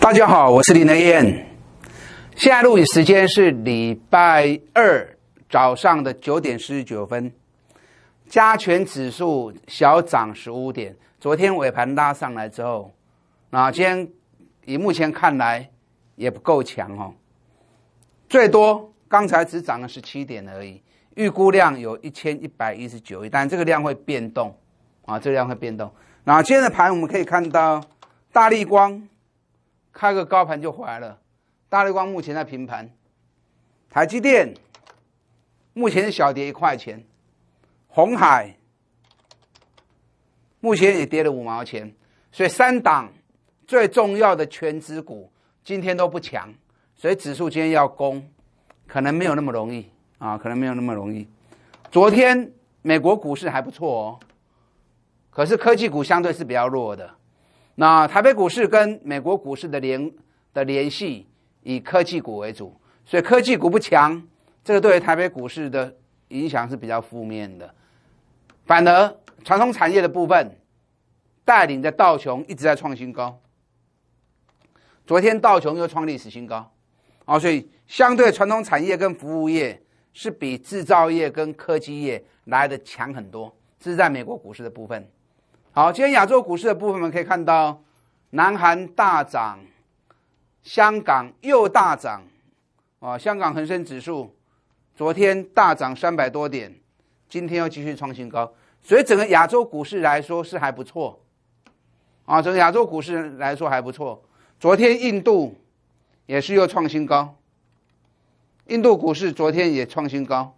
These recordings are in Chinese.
大家好，我是林德燕。现在录影时间是礼拜二早上的九点四十九分。加权指数小涨十五点，昨天尾盘拉上来之后，那今天以目前看来也不够强哦。最多刚才只涨了十七点而已，预估量有一千一百一十九亿，但这个量会变动啊，这个量会变动。那今天的盘我们可以看到，大力光。开个高盘就回来了，大立光目前在平盘，台积电目前小跌一块钱，红海目前也跌了五毛钱，所以三档最重要的全资股今天都不强，所以指数今天要攻可能没有那么容易啊，可能没有那么容易。昨天美国股市还不错哦，可是科技股相对是比较弱的。那台北股市跟美国股市的联的联系以科技股为主，所以科技股不强，这个对于台北股市的影响是比较负面的。反而传统产业的部分，带领着道琼一直在创新高。昨天道琼又创历史新高，哦，所以相对传统产业跟服务业是比制造业跟科技业来的强很多，这是在美国股市的部分。好，今天亚洲股市的部分，我们可以看到，南韩大涨，香港又大涨，啊，香港恒生指数昨天大涨三百多点，今天又继续创新高，所以整个亚洲股市来说是还不错，啊，整个亚洲股市来说还不错。昨天印度也是又创新高，印度股市昨天也创新高，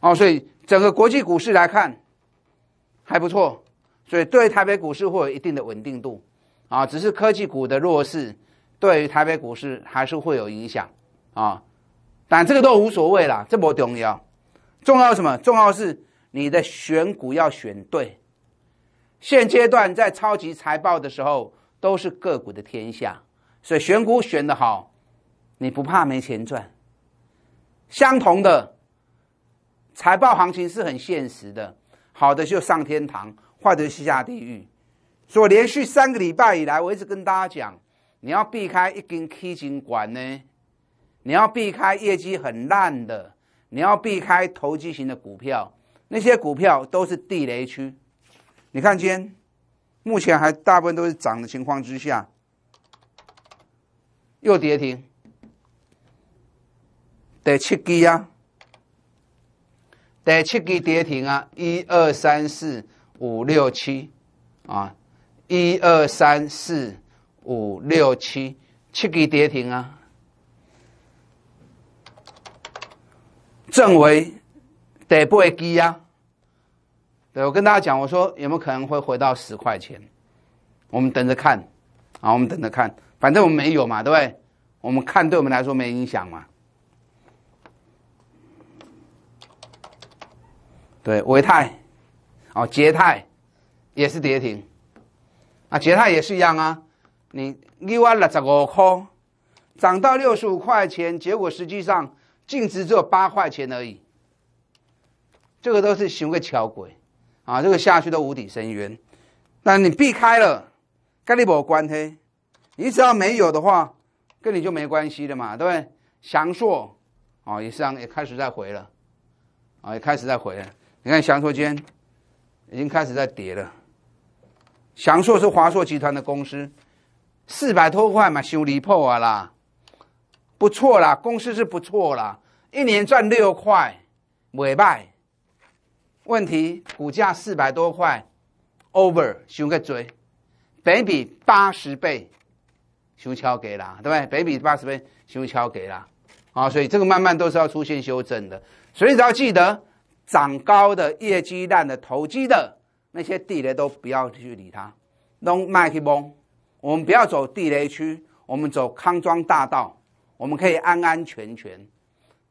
哦，所以整个国际股市来看。还不错，所以对台北股市会有一定的稳定度啊。只是科技股的弱势，对于台北股市还是会有影响啊。但这个都无所谓啦，这不重要。重要什么？重要是你的选股要选对。现阶段在超级财报的时候，都是个股的天下，所以选股选的好，你不怕没钱赚。相同的财报行情是很现实的。好的就上天堂，坏的就下地狱。所以连续三个礼拜以来，我一直跟大家讲，你要避开一根 K 金管呢，你要避开业绩很烂的，你要避开投机型的股票，那些股票都是地雷区。你看今天，目前还大部分都是涨的情况之下，又跌停，得切鸡呀！得七股跌停啊，一二三四五六七，啊，一二三四五六七，七股跌停啊。正为得八低呀，对我跟大家讲，我说有没有可能会回到十块钱？我们等着看，啊，我们等着看，反正我们没有嘛，对不对？我们看对我们来说没影响嘛。对，维泰，哦，杰泰也是跌停，啊，捷泰也是一样啊。你另万六十五块涨到六十五块钱，结果实际上净值只有八块钱而已。这个都是行为巧鬼，啊，这个下去都无底深渊。那你避开了，跟你不关系，你只要没有的话，跟你就没关系的嘛，对不对？翔硕，啊，也上也开始在回了，啊，也开始在回了。你看，翔硕间已经开始在跌了。翔硕是华硕集团的公司，四百多块嘛，修理破啦，不错啦，公司是不错啦，一年赚六块美币。问题股价四百多块，over 修个嘴，北比八十倍，修敲给了，对不对？北比八十倍，修敲给了啊，所以这个慢慢都是要出现修正的，所以只要记得。涨高的、业绩烂的、投机的那些地雷都不要去理它，Don't make t b o m 我们不要走地雷区，我们走康庄大道，我们可以安安全全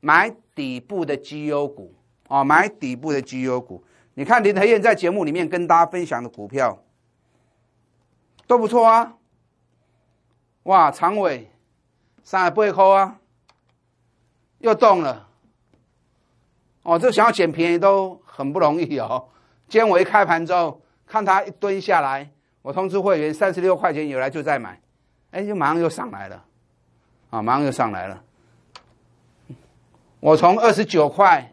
买底部的绩优股啊！买底部的绩优股。你看林德燕在节目里面跟大家分享的股票都不错啊！哇，长尾三不八块啊，又动了。哦，这想要捡便宜都很不容易哦。今天我一开盘之后，看它一蹲下来，我通知会员三十六块钱有来就再买，哎，就马上又上来了，啊，马上又上来了。我从二十九块、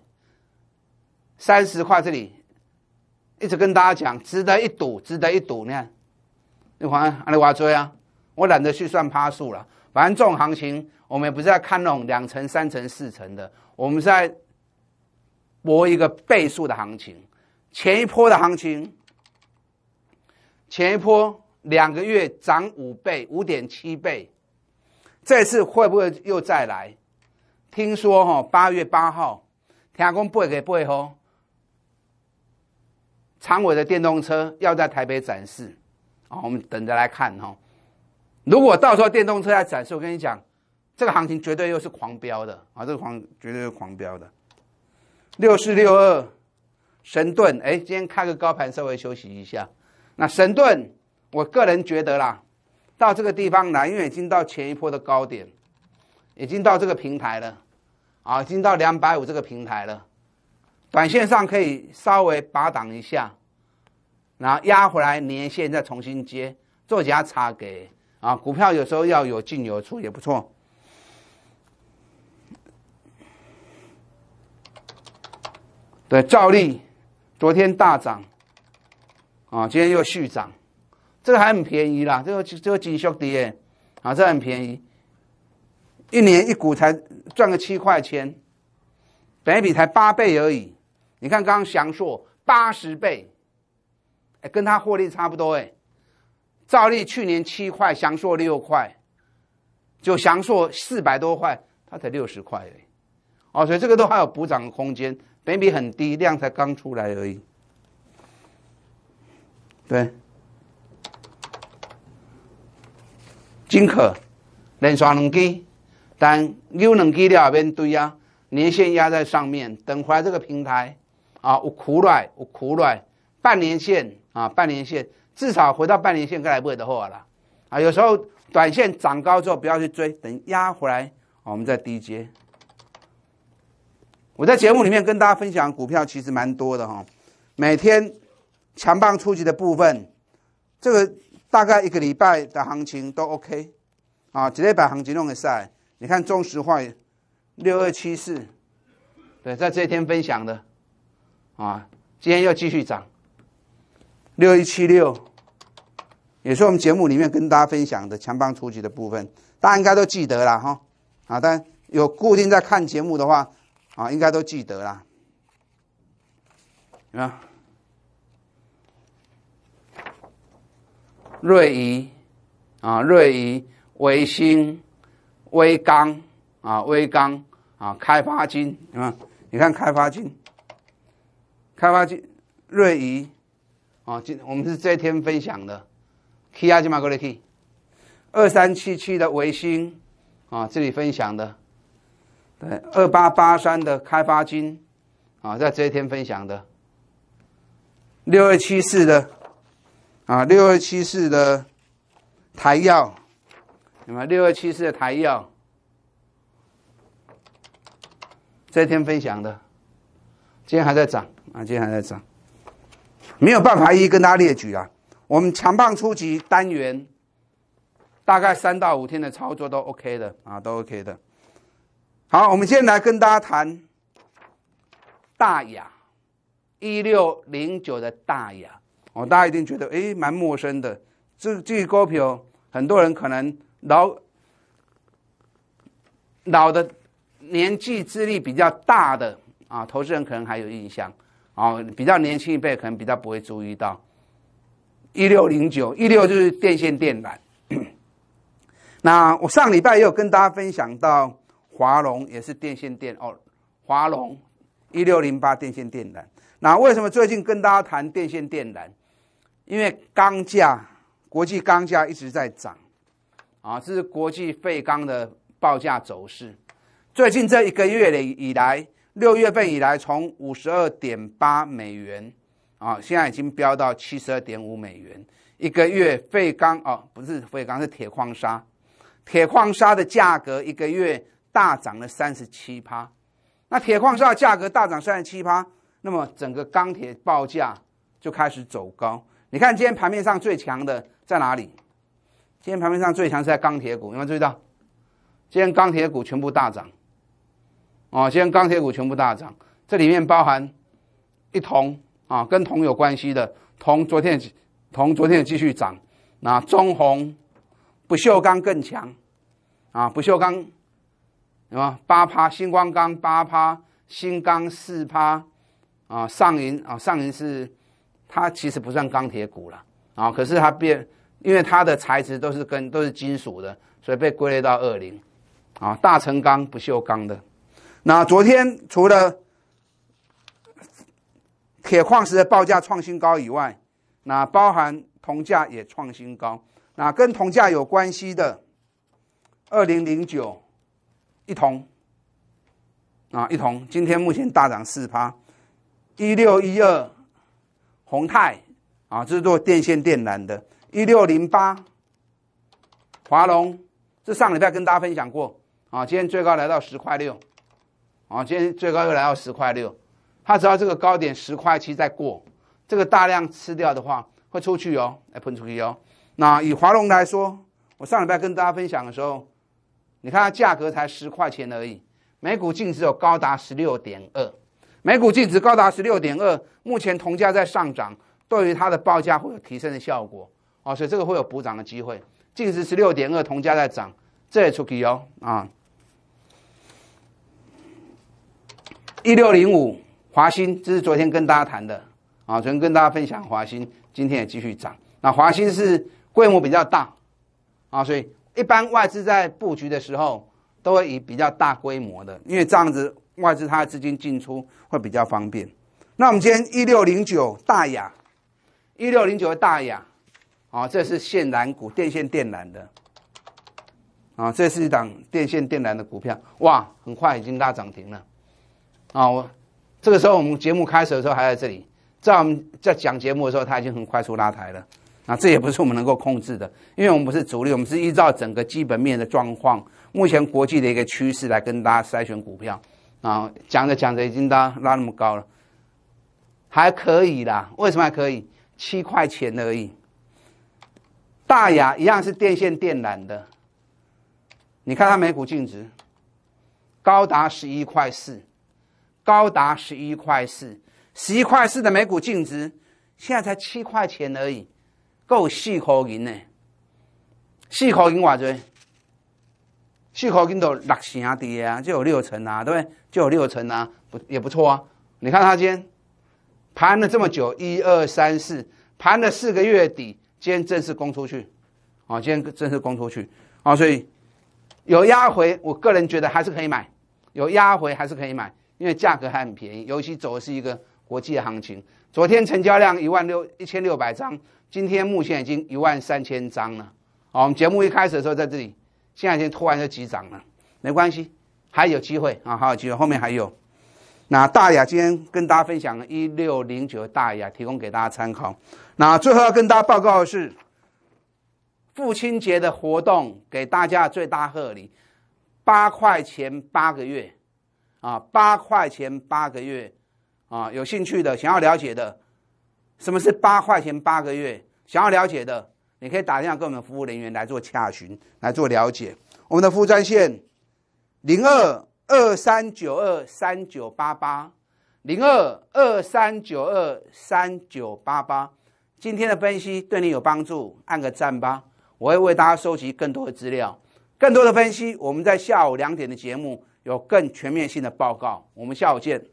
三十块这里，一直跟大家讲，值得一赌，值得一赌。你看，你还阿里挖追啊，我懒得去算趴数了。反正这种行情，我们也不是在看那种两层、三层、四层的，我们在。博一个倍数的行情，前一波的行情，前一波两个月涨五倍，五点七倍，这次会不会又再来？听说哈，八月八号，听讲不会，不会哈，长尾的电动车要在台北展示，啊，我们等着来看哈。如果到时候电动车要展示，我跟你讲，这个行情绝对又是狂飙的啊，这个狂绝对是狂飙的。六四六二，神盾，哎，今天开个高盘，稍微休息一下。那神盾，我个人觉得啦，到这个地方啦，因为已经到前一波的高点，已经到这个平台了，啊，已经到两百五这个平台了。短线上可以稍微拔挡一下，然后压回来，年线再重新接，做几下差给啊，股票有时候要有进有出也不错。对，兆利昨天大涨，啊，今天又续涨，这个还很便宜啦。这个这个绣速耶，啊，这很便宜，一年一股才赚个七块钱，等一比才八倍而已。你看刚刚翔硕八十倍，哎，跟它获利差不多哎。兆利去年七块，翔硕六块，就翔硕四百多块，它才六十块哎，哦，所以这个都还有补涨空间。等比很低，量才刚出来而已。对，均可连刷两基，但有两基了也对啊，年限压在上面，等回这个平台啊，我苦软，我苦软，半年线啊，半年线，至少回到半年线，该来不会得货了啊。有时候短线涨高之后，不要去追，等压回来，我们再低接。我在节目里面跟大家分享股票，其实蛮多的哈。每天强棒出击的部分，这个大概一个礼拜的行情都 OK 啊，直接把行情弄个晒。你看中石化六二七四，对，在这一天分享的啊，今天又继续涨六一七六，也是我们节目里面跟大家分享的强棒出击的部分，大家应该都记得啦哈。啊，但有固定在看节目的话。啊，应该都记得啦。啊，瑞仪啊，瑞仪，维新，微钢啊，微钢啊，开发金，啊，你看开发金，开发金，瑞仪啊，今我们是这一天分享的，K 二三七七的维新啊，这里分享的。对，二八八三的开发金，啊，在这一天分享的六二七四的啊，六二七四的台药，那么六二七四的台药，这一天分享的，今天还在涨啊，今天还在涨，没有办法一跟大家列举啦。我们强棒初级单元，大概三到五天的操作都 OK 的啊，都 OK 的。好，我们先来跟大家谈《大雅》一六零九的《大雅》哦，大家一定觉得诶蛮陌生的。这这股票，很多人可能老老的年纪、资历比较大的啊，投资人可能还有印象啊，比较年轻一辈可能比较不会注意到一六零九一六就是电线电缆。那我上礼拜也有跟大家分享到。华龙也是电线电缆哦，华龙一六零八电线电缆。那为什么最近跟大家谈电线电缆？因为钢价国际钢价一直在涨啊，这是国际废钢的报价走势。最近这一个月的以来，六月份以来，从五十二点八美元啊，现在已经飙到七十二点五美元。一个月废钢啊，不是废钢是铁矿砂，铁矿砂的价格一个月。大涨了三十七趴，那铁矿石价格大涨三十七趴，那么整个钢铁报价就开始走高。你看今天盘面上最强的在哪里？今天盘面上最强是在钢铁股，有没有注意到，今天钢铁股全部大涨，啊，今天钢铁股全部大涨，这里面包含一铜啊，跟铜有关系的铜，昨天铜昨天也继续涨，那中红不锈钢更强，啊，不锈钢。啊吧？八趴，星光钢八趴，新钢四趴，啊，上银啊，上银是它其实不算钢铁股了，啊，可是它变，因为它的材质都是跟都是金属的，所以被归类到二零，啊，大成钢不锈钢的。那昨天除了铁矿石的报价创新高以外，那包含铜价也创新高，那跟铜价有关系的二零零九。一通啊，一通，今天目前大涨四%。趴，一六一二，宏泰啊，这是做电线电缆的。一六零八，华龙，这上礼拜跟大家分享过啊，今天最高来到十块六，啊，今天最高又来到十块六，它只要这个高点十块七再过，这个大量吃掉的话会出去哦，来喷出去哦。那以华龙来说，我上礼拜跟大家分享的时候。你看它价格才十块钱而已，每股净值有高达十六点二，每股净值高达十六点二。目前铜价在上涨，对于它的报价会有提升的效果啊，所以这个会有补涨的机会。净值十六点二，铜价在涨，这也出奇哦啊！一六零五华新，这是昨天跟大家谈的啊，昨天跟大家分享华新，今天也继续涨。那华新是规模比较大啊，所以。一般外资在布局的时候，都会以比较大规模的，因为这样子外资它的资金进出会比较方便。那我们今天一六零九大雅，一六零九的大雅，啊，这是线缆股，电线电缆的，啊，这是一档电线电缆的股票，哇，很快已经拉涨停了，啊，我这个时候我们节目开始的时候还在这里，在我们在讲节目的时候，它已经很快速拉抬了。那这也不是我们能够控制的，因为我们不是主力，我们是依照整个基本面的状况，目前国际的一个趋势来跟大家筛选股票。啊，讲着讲着已经到拉那么高了，还可以啦。为什么还可以？七块钱而已。大亚一样是电线电缆的，你看它每股净值高达十一块四，高达十一块四，十一块四的每股净值，现在才七块钱而已。够四块钱呢，四块钱话多，四块钱都六成啊，对不对？就有六成啊，不也不错啊。你看他今天盘了这么久，一二三四，盘了四个月底，今天正式供出去，啊，今天正式供出去，啊，所以有压回，我个人觉得还是可以买，有压回还是可以买，因为价格还很便宜，尤其走的是一个国际的行情。昨天成交量一万六一千六百张，今天目前已经一万三千张了。好，我们节目一开始的时候在这里，现在已经突然就急涨了，没关系，还有机会啊，还有机会，后面还有。那大雅今天跟大家分享了一六零九大雅提供给大家参考。那最后要跟大家报告的是，父亲节的活动给大家最大贺礼，八块钱八个月，啊，八块钱八个月。啊，有兴趣的想要了解的，什么是八块钱八个月？想要了解的，你可以打电话跟我们服务人员来做洽询，来做了解。我们的服务专线零二二三九二三九八八零二二三九二三九八八。今天的分析对你有帮助，按个赞吧！我会为大家收集更多的资料，更多的分析，我们在下午两点的节目有更全面性的报告。我们下午见。